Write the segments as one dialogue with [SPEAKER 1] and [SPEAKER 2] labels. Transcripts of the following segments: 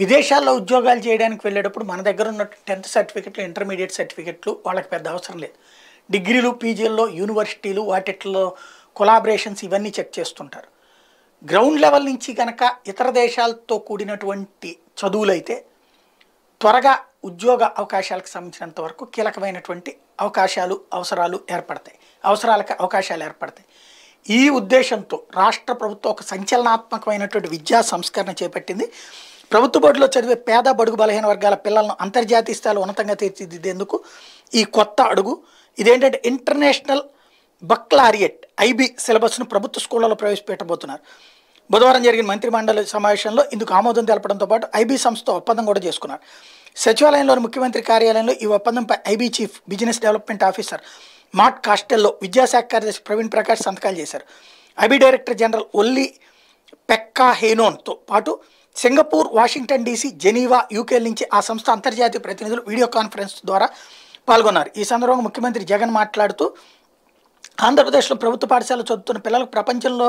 [SPEAKER 1] విదేశాల్లో ఉద్యోగాలు చేయడానికి వెళ్ళేటప్పుడు మన దగ్గర ఉన్న టెన్త్ సర్టిఫికెట్లు ఇంటర్మీడియట్ సర్టిఫికెట్లు వాళ్ళకి పెద్ద అవసరం లేదు డిగ్రీలు పీజీల్లో యూనివర్సిటీలు వాటిల్లో కొలాబరేషన్స్ ఇవన్నీ చెక్ చేస్తుంటారు గ్రౌండ్ లెవెల్ నుంచి కనుక ఇతర దేశాలతో కూడినటువంటి చదువులైతే త్వరగా ఉద్యోగ అవకాశాలకు సంబంధించినంత వరకు కీలకమైనటువంటి అవకాశాలు అవసరాలు ఏర్పడతాయి అవసరాలకు అవకాశాలు ఏర్పడతాయి ఈ ఉద్దేశంతో రాష్ట్ర ప్రభుత్వం ఒక సంచలనాత్మకమైనటువంటి విద్యా సంస్కరణ చేపట్టింది ప్రభుత్వ బోర్డులో చదివే పేద బడుగు బలహీన వర్గాల పిల్లలను అంతర్జాతీయ స్థాయిలో ఉన్నతంగా తీర్చిదిద్దేందుకు ఈ కొత్త అడుగు ఇదేంటంటే ఇంటర్నేషనల్ బక్లారియట్ ఐబీ సిలబస్ను ప్రభుత్వ స్కూళ్లలో ప్రవేశపెట్టబోతున్నారు బుధవారం జరిగిన మంత్రిమండలి సమావేశంలో ఇందుకు ఆమోదం తెలపడంతో పాటు ఐబీ సంస్థ ఒప్పందం కూడా చేసుకున్నారు సచివాలయంలోని ముఖ్యమంత్రి కార్యాలయంలో ఈ ఒప్పందంపై IB chief business development officer Matt Costello విద్యాశాఖ కార్యదర్శి ప్రవీణ్ ప్రకాష్ సంతకాలు చేశారు IB director general Olli Pekka హేనోన్తో పాటు సింగపూర్ వాషింగ్టన్ డీసీ జెనీవా యూకేల నుంచి ఆ సంస్థ అంతర్జాతీయ ప్రతినిధులు వీడియో కాన్ఫరెన్స్ ద్వారా పాల్గొన్నారు ఈ సందర్భంగా ముఖ్యమంత్రి జగన్ మాట్లాడుతూ ఆంధ్రప్రదేశ్లో ప్రభుత్వ పాఠశాల చదువుతున్న పిల్లలకు ప్రపంచంలో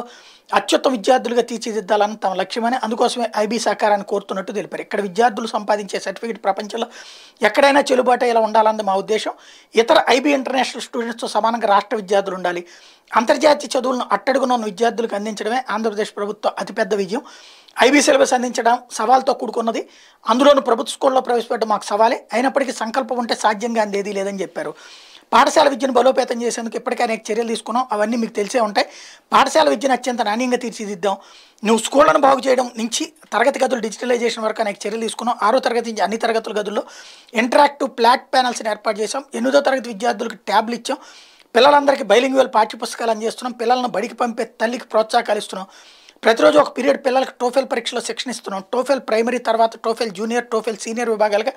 [SPEAKER 1] అత్యుత్తమ విద్యార్థులుగా తీర్చిదిద్దాలని తమ లక్ష్యమని అందుకోసమే ఐబీ సహకారాన్ని కోరుతున్నట్టు తెలిపారు ఇక్కడ విద్యార్థులు సంపాదించే సర్టిఫికేట్ ప్రపంచంలో ఎక్కడైనా చెల్లుబాటు ఇలా ఉండాలన్నది మా ఉద్దేశం ఇతర ఐబీ ఇంటర్నేషనల్ స్టూడెంట్స్తో సమానంగా రాష్ట్ర విద్యార్థులు ఉండాలి అంతర్జాతీయ చదువులను అట్టడుగున్న విద్యార్థులకు అందించడమే ఆంధ్రప్రదేశ్ ప్రభుత్వ అతిపెద్ద విజయం ఐబీ సిలబస్ అందించడం సవాల్తో కూడుకున్నది అందులోనూ ప్రభుత్వ స్కూల్లో ప్రవేశపెట్టడం మాకు సవాలే అయినప్పటికీ సంకల్పం ఉంటే సాధ్యంగా అందేది లేదని చెప్పారు పాఠశాల విద్యను బలోపేతం చేసేందుకు ఎప్పటికైనా చర్యలు తీసుకున్నాం అవన్నీ మీకు తెలిసే ఉంటాయి పాఠశాల విద్యను అత్యంత నాణ్యంగా తీర్చిదిద్దాం నువ్వు స్కూళ్లను బాగు చేయడం నుంచి తరగతి గదులు డిజిటలైజేషన్ వరకు అనేక చర్యలు తీసుకున్నాం ఆరో తరగతి నుంచి అన్ని తరగతుల గదుల్లో ఇంటరాక్టివ్ ప్లాట్ ప్యానల్స్ని ఏర్పాటు చేశాం ఎనిమిదో తరగతి విద్యార్థులకు ట్యాబ్లు ఇచ్చాం పిల్లలందరికీ బైలింగ్వల్ పాఠ్యపుస్తకాలు అందిస్తున్నాం పిల్లలను బడికి పంపే తల్లికి ప్రోత్సాహకాలు ఇస్తున్నాం ప్రతిరోజు ఒక పీరియడ్ పిల్లలకు టోఫెల్ పరీక్షలో శిక్షణ ఇస్తున్నాం టోఫెల్ ప్రైమరీ తర్వాత టోఫెల్ జూనియర్ టోఫెల్ సీనియర్ విభాగాలుగా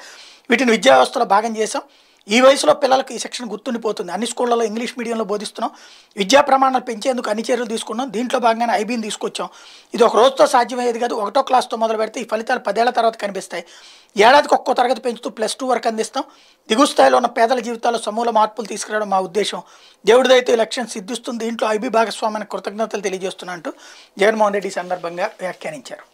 [SPEAKER 1] వీటిని విద్యా వ్యవస్థలో భాగం చేశాం ఈ వయసులో పిల్లలకు ఈ సెక్షన్ గుర్తుండిపోతుంది అన్ని స్కూళ్ళలో ఇంగ్లీష్ మీడియంలో బోధిస్తున్నాం విద్యా ప్రమాణాలు పెంచేందుకు అన్ని చర్యలు తీసుకున్నాం దీంట్లో భాగంగానే ఐబీని తీసుకొచ్చాం ఇది ఒక రోజుతో సాధ్యమయ్యేది కాదు ఒకటో క్లాస్తో మొదలు పెడితే ఈ ఫలితాలు పదేళ్ల తర్వాత కనిపిస్తాయి ఏడాదికి ఒక్కో తరగతి పెంచుతూ ప్లస్ టూ వరకు అందిస్తాం దిగు స్థాయిలో ఉన్న పేదల జీవితాల్లో సమూల మార్పులు తీసుకురావడం మా ఉద్దేశం దేవుడిదైతే లక్ష్యం సిద్ధిస్తుంది దీంట్లో ఐబీ భాగస్వామ్యానికి కృతజ్ఞతలు తెలియజేస్తున్నట్టు జగన్మోహన్ రెడ్డి సందర్భంగా వ్యాఖ్యానించారు